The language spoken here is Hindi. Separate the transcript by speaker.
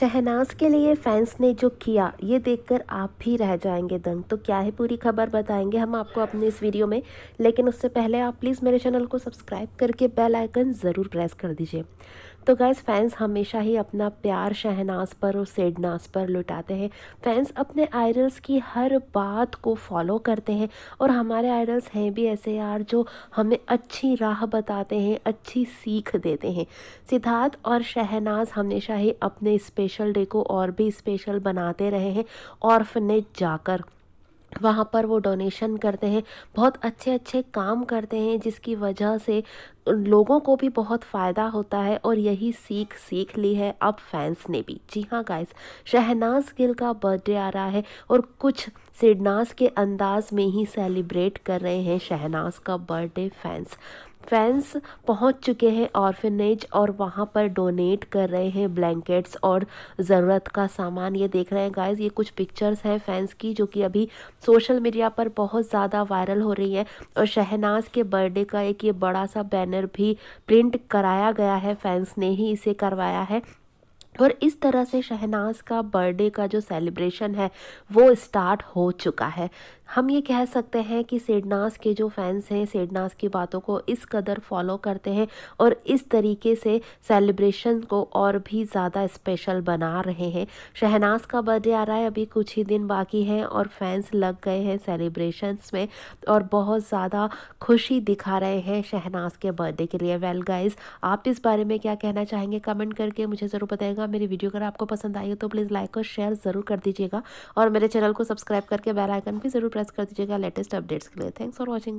Speaker 1: शहनाज के लिए फैंस ने जो किया ये देखकर आप भी रह जाएंगे दंग तो क्या है पूरी खबर बताएंगे हम आपको अपने इस वीडियो में लेकिन उससे पहले आप प्लीज़ मेरे चैनल को सब्सक्राइब करके बेल आइकन ज़रूर प्रेस कर दीजिए तो गैस फैंस हमेशा ही अपना प्यार शहनाज पर और सेडनाज पर लुटाते हैं फैंस अपने आइडल्स की हर बात को फॉलो करते हैं और हमारे आइडल्स हैं भी ऐसे यार जो हमें अच्छी राह बताते हैं अच्छी सीख देते हैं सिद्धार्थ और शहनाज हमेशा ही अपने स्पेशल डे को और भी स्पेशल बनाते रहे हैं ऑर्फनेज जाकर वहाँ पर वो डोनेशन करते हैं बहुत अच्छे अच्छे काम करते हैं जिसकी वजह से लोगों को भी बहुत फ़ायदा होता है और यही सीख सीख ली है अब फैंस ने भी जी हाँ गाइस शहनाज गिल का बर्थडे आ रहा है और कुछ सिडनास के अंदाज में ही सेलिब्रेट कर रहे हैं शहनाज का बर्थडे फैंस फैंस पहुंच चुके हैं ऑर्फिनेज और वहां पर डोनेट कर रहे हैं ब्लैंकेट्स और ज़रूरत का सामान ये देख रहे हैं गाइस ये कुछ पिक्चर्स हैं फैंस की जो कि अभी सोशल मीडिया पर बहुत ज़्यादा वायरल हो रही है और शहनाज के बर्थडे का एक ये बड़ा सा बैनर भी प्रिंट कराया गया है फैंस ने ही इसे करवाया है और इस तरह से शहनाज का बर्थडे का जो सेलिब्रेशन है वो स्टार्ट हो चुका है हम ये कह सकते हैं कि सेडनास के जो फैंस हैं सेडनास की बातों को इस कदर फॉलो करते हैं और इस तरीके से सेलिब्रेशन को और भी ज़्यादा स्पेशल बना रहे हैं शहनाज का बर्थडे आ रहा है अभी कुछ ही दिन बाकी हैं और फैंस लग गए हैं सेलिब्रेशंस में और बहुत ज़्यादा खुशी दिखा रहे हैं शहनाज के बर्थडे के लिए वेल well गाइज आप इस बारे में क्या कहना चाहेंगे कमेंट करके मुझे ज़रूर बताएगा मेरी वीडियो अगर आपको पसंद आई हो तो प्लीज़ लाइक और शेयर ज़रूर कर दीजिएगा और मेरे चैनल को सब्सक्राइब करके बेलाइकन भी ज़रूर प्रेस कर दीजिएगा लेटेस्ट अपडेट्स के लिए थैंक्स फॉर वॉचिंग